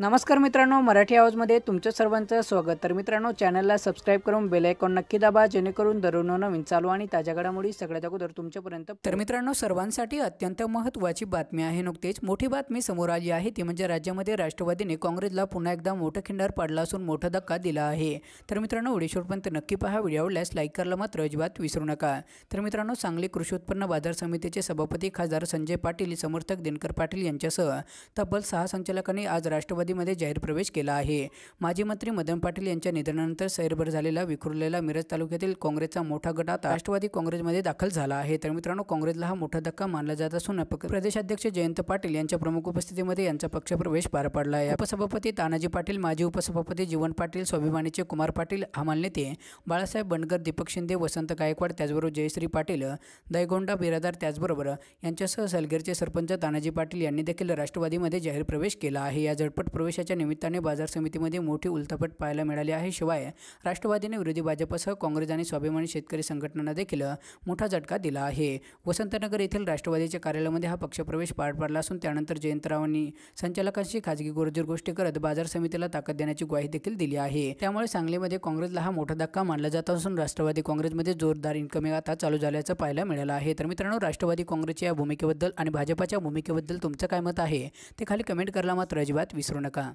नमस्कार मित्रांनो मराठी आवाजमध्ये तुमचं सर्वांचं स्वागत तर मित्रांनो चॅनलला सबस्क्राईब करून बेल आयकॉन नक्की दाबा जेणेकरून दररोज नवीन चालू आणि ताज्या घडामोडी सगळ्यात अगोदर तुमच्यापर्यंत तर मित्रांनो सर्वांसाठी अत्यंत महत्त्वाची बातमी आहे नुकतीच मोठी बातमी समोर आली आहे ती म्हणजे राज्यामध्ये राष्ट्रवादीने काँग्रेसला पुन्हा एकदा मोठं खिंडार पाडला असून मोठा धक्का दिला आहे तर मित्रांनो व्हिडिओशोपर्यंत नक्की पहा व्हिडिओ आवडल्यास लाईक करायला मात्र अजिबात विसरू नका तर मित्रांनो सांगली कृषी उत्पन्न बाजार समितीचे सभापती खासदार संजय पाटील समर्थक दिनकर पाटील यांच्यासह तब्बल सहा संचालकांनी आज राष्ट्रवादी राष्ट्रवादीमध्ये जाहीर प्रवेश केला आहे माजी मंत्री मदन पाटील यांच्या निधनानंतर सैरभर झालेला विखुरलेला मिरज तालुक्यातील काँग्रेसचा मोठा गट आता राष्ट्रवादी काँग्रेसमध्ये दाखल झाला आहे तर मित्रांनो काँग्रेसला हा मोठा धक्का मानला जात असून प्रदेशाध्यक्ष जयंत पाटील यांच्या प्रमुख उपस्थितीमध्ये यांचा पक्षप्रवेश पार पडला आहे उपसभापती तानाजी पाटील माजी उपसभापती जीवन पाटील स्वाभिमानीचे कुमार पाटील हमाल नेते बाळासाहेब बंडगर दीपक शिंदे वसंत गायकवाड त्याचबरोबर जयश्री पाटील दयगोंडा बिरादार त्याचबरोबर यांच्यासह सलगेरचे सरपंच तानाजी पाटील यांनी देखील राष्ट्रवादीमध्ये जाहीर प्रवेश केला आहे या झटपट प्रवेशाच्या निमित्ताने बाजार समितीमध्ये मोठी उलथापट पाहायला मिळाली आहे शिवाय राष्ट्रवादीने विरोधी भाजपसह काँग्रेस आणि स्वाभिमानी शेतकरी संघटनांना देखील मोठा झटका दिला आहे वसंतनगर येथील राष्ट्रवादीच्या कार्यालयामध्ये हा पक्षप्रवेश पार पडला असून त्यानंतर जयंतरावांनी संचालकांशी खाजगी गोरजोर गोष्टी करत बाजार समितीला ताकद देण्याची ग्वाही देखील दिली आहे त्यामुळे सांगलीमध्ये काँग्रेसला हा मोठा धक्का मानला जात असून राष्ट्रवादी काँग्रेसमध्ये जोरदार इन्कमिंग आता चालू झाल्याचं पाहायला मिळालं आहे तर मित्रांनो राष्ट्रवादी काँग्रेसच्या या भूमिकेबद्दल आणि भाजपाच्या भूमिकेबद्दल तुमचं काय मत आहे ते खाली कमेंट करायला मात्र अजिबात विसरू ребенка.